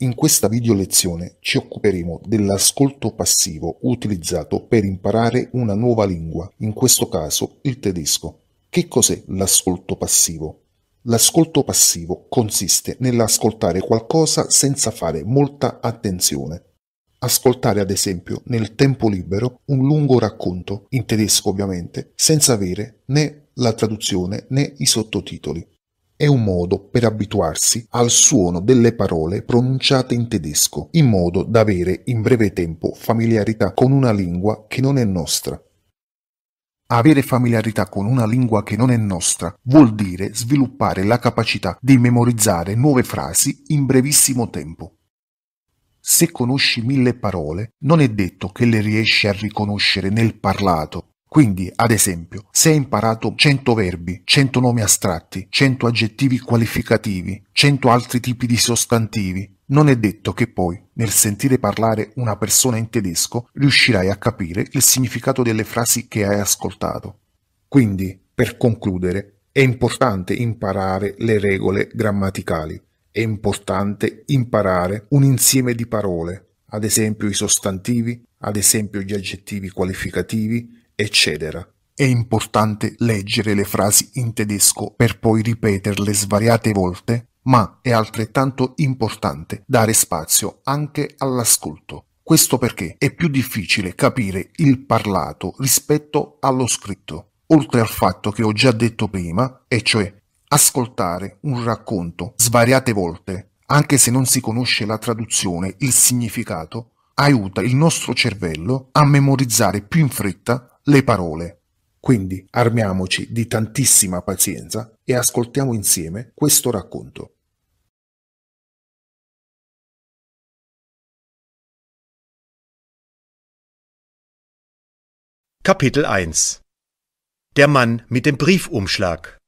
In questa video lezione ci occuperemo dell'ascolto passivo utilizzato per imparare una nuova lingua, in questo caso il tedesco. Che cos'è l'ascolto passivo? L'ascolto passivo consiste nell'ascoltare qualcosa senza fare molta attenzione. Ascoltare ad esempio nel tempo libero un lungo racconto, in tedesco ovviamente, senza avere né la traduzione né i sottotitoli. È un modo per abituarsi al suono delle parole pronunciate in tedesco, in modo da avere in breve tempo familiarità con una lingua che non è nostra. Avere familiarità con una lingua che non è nostra vuol dire sviluppare la capacità di memorizzare nuove frasi in brevissimo tempo. Se conosci mille parole, non è detto che le riesci a riconoscere nel parlato quindi, ad esempio, se hai imparato 100 verbi, 100 nomi astratti, 100 aggettivi qualificativi, 100 altri tipi di sostantivi, non è detto che poi, nel sentire parlare una persona in tedesco, riuscirai a capire il significato delle frasi che hai ascoltato. Quindi, per concludere, è importante imparare le regole grammaticali. È importante imparare un insieme di parole, ad esempio i sostantivi, ad esempio gli aggettivi qualificativi eccetera. È importante leggere le frasi in tedesco per poi ripeterle svariate volte, ma è altrettanto importante dare spazio anche all'ascolto. Questo perché è più difficile capire il parlato rispetto allo scritto, oltre al fatto che ho già detto prima, e cioè ascoltare un racconto svariate volte, anche se non si conosce la traduzione, il significato, aiuta il nostro cervello a memorizzare più in fretta le parole. Quindi armiamoci di tantissima pazienza e ascoltiamo insieme questo racconto. Kapitel 1 Der Mann mit dem Briefumschlag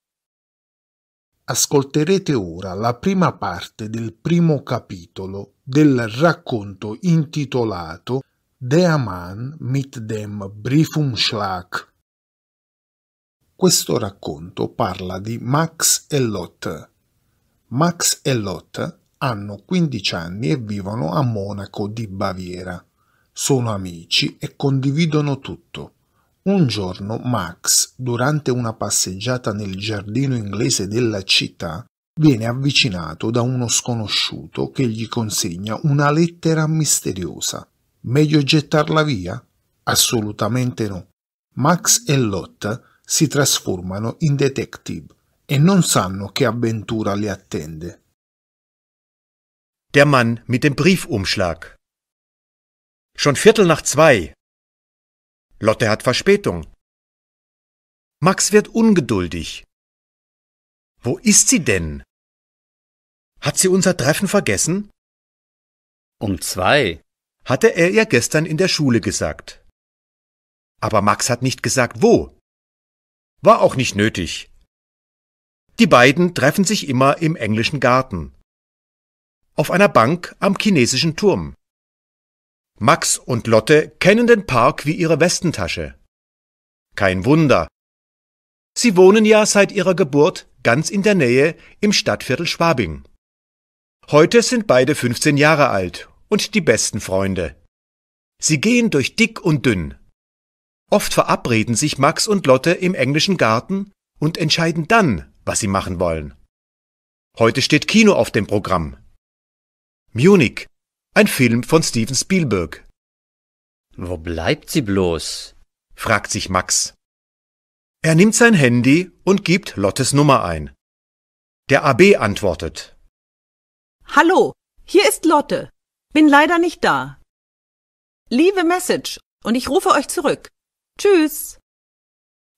Ascolterete ora la prima parte del primo capitolo del racconto intitolato Der Mann mit dem Briefumschlag. Questo racconto parla di Max e Lotte. Max e Lotte hanno 15 anni e vivono a Monaco di Baviera. Sono amici e condividono tutto. Un giorno Max, durante una passeggiata nel giardino inglese della città, viene avvicinato da uno sconosciuto che gli consegna una lettera misteriosa. Meglio gettarla via? Assolutamente no. Max e Lot si trasformano in detective e non sanno che avventura li attende. Der Mann mit dem Briefumschlag. Schon Viertel nach zwei. Lotte hat Verspätung. Max wird ungeduldig. Wo ist sie denn? Hat sie unser Treffen vergessen? Um zwei hatte er ihr gestern in der Schule gesagt. Aber Max hat nicht gesagt, wo. War auch nicht nötig. Die beiden treffen sich immer im englischen Garten. Auf einer Bank am chinesischen Turm. Max und Lotte kennen den Park wie ihre Westentasche. Kein Wunder. Sie wohnen ja seit ihrer Geburt ganz in der Nähe im Stadtviertel Schwabing. Heute sind beide 15 Jahre alt und die besten Freunde. Sie gehen durch dick und dünn. Oft verabreden sich Max und Lotte im englischen Garten und entscheiden dann, was sie machen wollen. Heute steht Kino auf dem Programm. Munich, ein Film von Steven Spielberg. Wo bleibt sie bloß? fragt sich Max. Er nimmt sein Handy und gibt Lottes Nummer ein. Der AB antwortet. Hallo, hier ist Lotte. Bin leider nicht da. Liebe message und ich rufe euch zurück. Tschüss.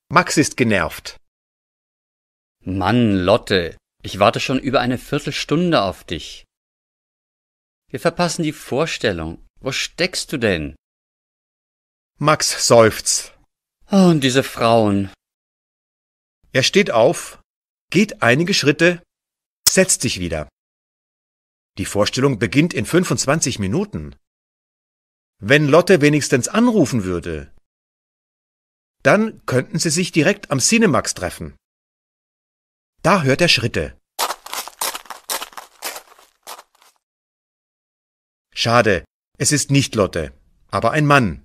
Max ist genervt. Mann, Lotte, ich warte schon über eine Viertelstunde auf dich. Wir verpassen die Vorstellung. Wo steckst du denn? Max seufzt. Oh, und diese Frauen. Er steht auf, geht einige Schritte, setzt sich wieder. Die Vorstellung beginnt in 25 Minuten. Wenn Lotte wenigstens anrufen würde, dann könnten sie sich direkt am Cinemax treffen. Da hört er Schritte. Schade, es ist nicht Lotte, aber ein Mann.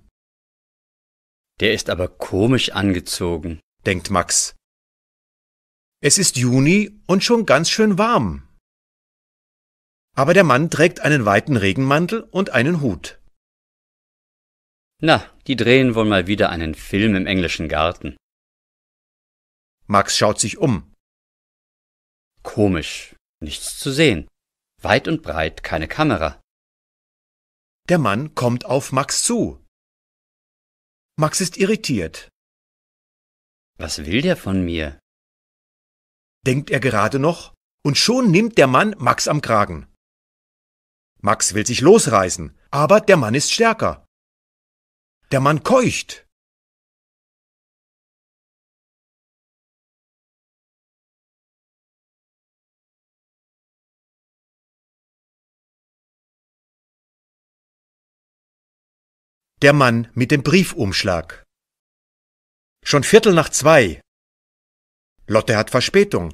Der ist aber komisch angezogen, denkt Max. Es ist Juni und schon ganz schön warm aber der Mann trägt einen weiten Regenmantel und einen Hut. Na, die drehen wohl mal wieder einen Film im englischen Garten. Max schaut sich um. Komisch, nichts zu sehen. Weit und breit keine Kamera. Der Mann kommt auf Max zu. Max ist irritiert. Was will der von mir? Denkt er gerade noch, und schon nimmt der Mann Max am Kragen. Max will sich losreißen, aber der Mann ist stärker. Der Mann keucht. Der Mann mit dem Briefumschlag. Schon Viertel nach zwei. Lotte hat Verspätung.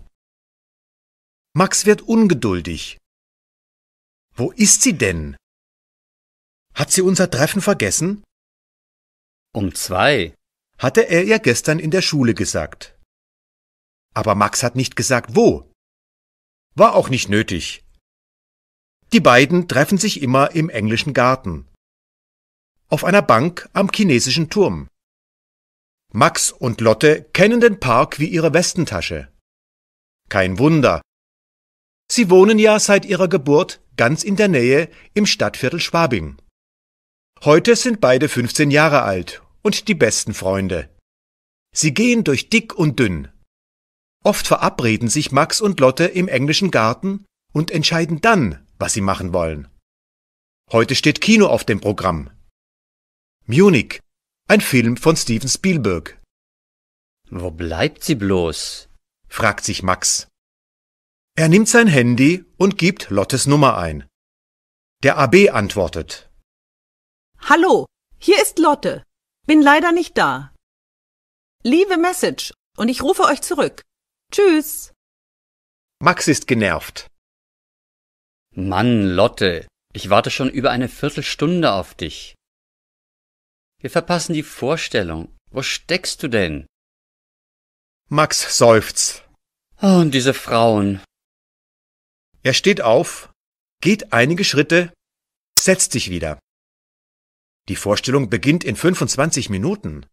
Max wird ungeduldig. Wo ist sie denn? Hat sie unser Treffen vergessen? Um zwei, hatte er ihr gestern in der Schule gesagt. Aber Max hat nicht gesagt, wo. War auch nicht nötig. Die beiden treffen sich immer im englischen Garten. Auf einer Bank am chinesischen Turm. Max und Lotte kennen den Park wie ihre Westentasche. Kein Wunder. Sie wohnen ja seit ihrer Geburt ganz in der Nähe im Stadtviertel Schwabing. Heute sind beide 15 Jahre alt und die besten Freunde. Sie gehen durch dick und dünn. Oft verabreden sich Max und Lotte im englischen Garten und entscheiden dann, was sie machen wollen. Heute steht Kino auf dem Programm. Munich, ein Film von Steven Spielberg. Wo bleibt sie bloß? fragt sich Max. Er nimmt sein Handy und gibt Lottes Nummer ein. Der AB antwortet. Hallo, hier ist Lotte. Bin leider nicht da. Liebe message und ich rufe euch zurück. Tschüss. Max ist genervt. Mann, Lotte, ich warte schon über eine Viertelstunde auf dich. Wir verpassen die Vorstellung. Wo steckst du denn? Max seufzt. Oh, und diese Frauen. Er steht auf, geht einige Schritte, setzt sich wieder. Die Vorstellung beginnt in 25 Minuten.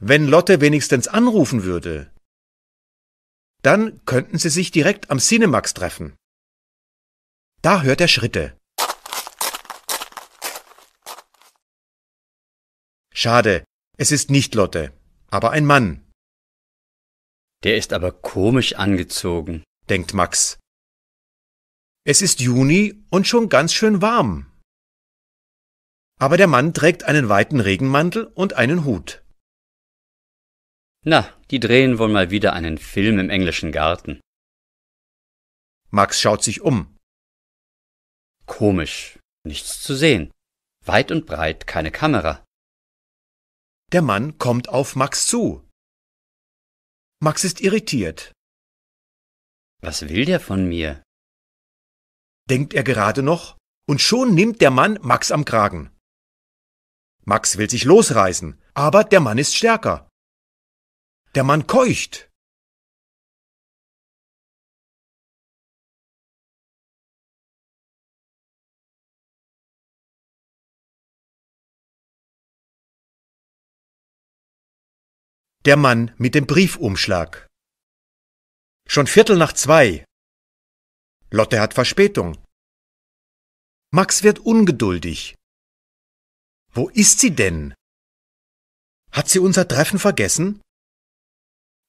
Wenn Lotte wenigstens anrufen würde, dann könnten sie sich direkt am Cinemax treffen. Da hört er Schritte. Schade, es ist nicht Lotte, aber ein Mann. Der ist aber komisch angezogen, denkt Max. Es ist Juni und schon ganz schön warm. Aber der Mann trägt einen weiten Regenmantel und einen Hut. Na, die drehen wohl mal wieder einen Film im englischen Garten. Max schaut sich um. Komisch, nichts zu sehen. Weit und breit keine Kamera. Der Mann kommt auf Max zu. Max ist irritiert. Was will der von mir? denkt er gerade noch, und schon nimmt der Mann Max am Kragen. Max will sich losreißen, aber der Mann ist stärker. Der Mann keucht. Der Mann mit dem Briefumschlag. Schon Viertel nach zwei Lotte hat Verspätung. Max wird ungeduldig. Wo ist sie denn? Hat sie unser Treffen vergessen?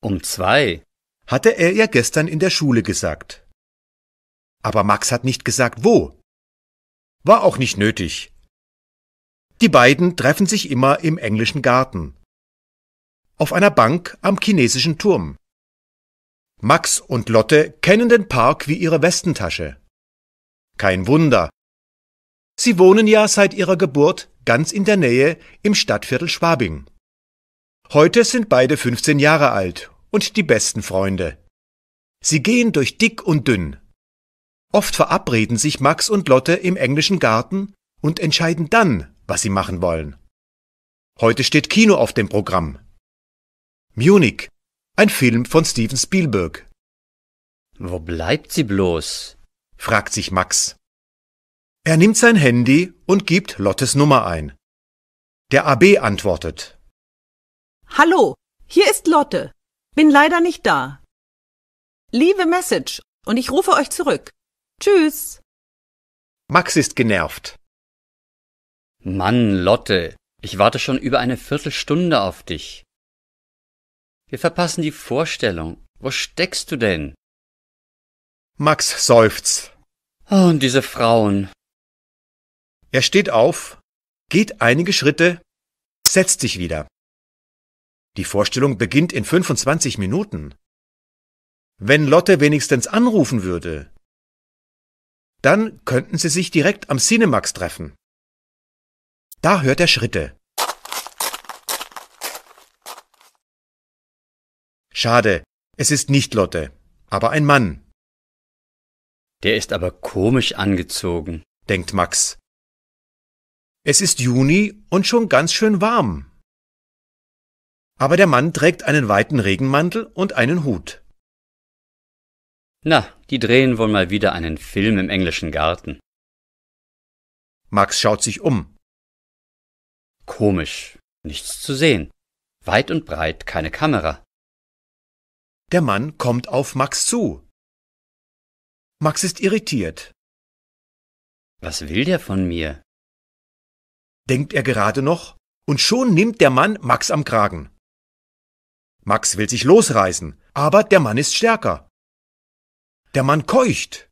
Um zwei, hatte er ihr gestern in der Schule gesagt. Aber Max hat nicht gesagt, wo. War auch nicht nötig. Die beiden treffen sich immer im englischen Garten. Auf einer Bank am chinesischen Turm. Max und Lotte kennen den Park wie ihre Westentasche. Kein Wunder. Sie wohnen ja seit ihrer Geburt ganz in der Nähe im Stadtviertel Schwabing. Heute sind beide 15 Jahre alt und die besten Freunde. Sie gehen durch dick und dünn. Oft verabreden sich Max und Lotte im englischen Garten und entscheiden dann, was sie machen wollen. Heute steht Kino auf dem Programm. Munich, ein Film von Steven Spielberg. Wo bleibt sie bloß? fragt sich Max. Er nimmt sein Handy und gibt Lottes Nummer ein. Der AB antwortet. Hallo, hier ist Lotte. Bin leider nicht da. Liebe message und ich rufe euch zurück. Tschüss. Max ist genervt. Mann, Lotte, ich warte schon über eine Viertelstunde auf dich. Wir verpassen die Vorstellung. Wo steckst du denn? Max seufzt. Oh, und diese Frauen. Er steht auf, geht einige Schritte, setzt sich wieder. Die Vorstellung beginnt in 25 Minuten. Wenn Lotte wenigstens anrufen würde, dann könnten sie sich direkt am Cinemax treffen. Da hört er Schritte. Schade, es ist nicht Lotte, aber ein Mann. Der ist aber komisch angezogen, denkt Max. Es ist Juni und schon ganz schön warm. Aber der Mann trägt einen weiten Regenmantel und einen Hut. Na, die drehen wohl mal wieder einen Film im englischen Garten. Max schaut sich um. Komisch, nichts zu sehen. Weit und breit keine Kamera. Der Mann kommt auf Max zu. Max ist irritiert. Was will der von mir? Denkt er gerade noch, und schon nimmt der Mann Max am Kragen. Max will sich losreißen, aber der Mann ist stärker. Der Mann keucht.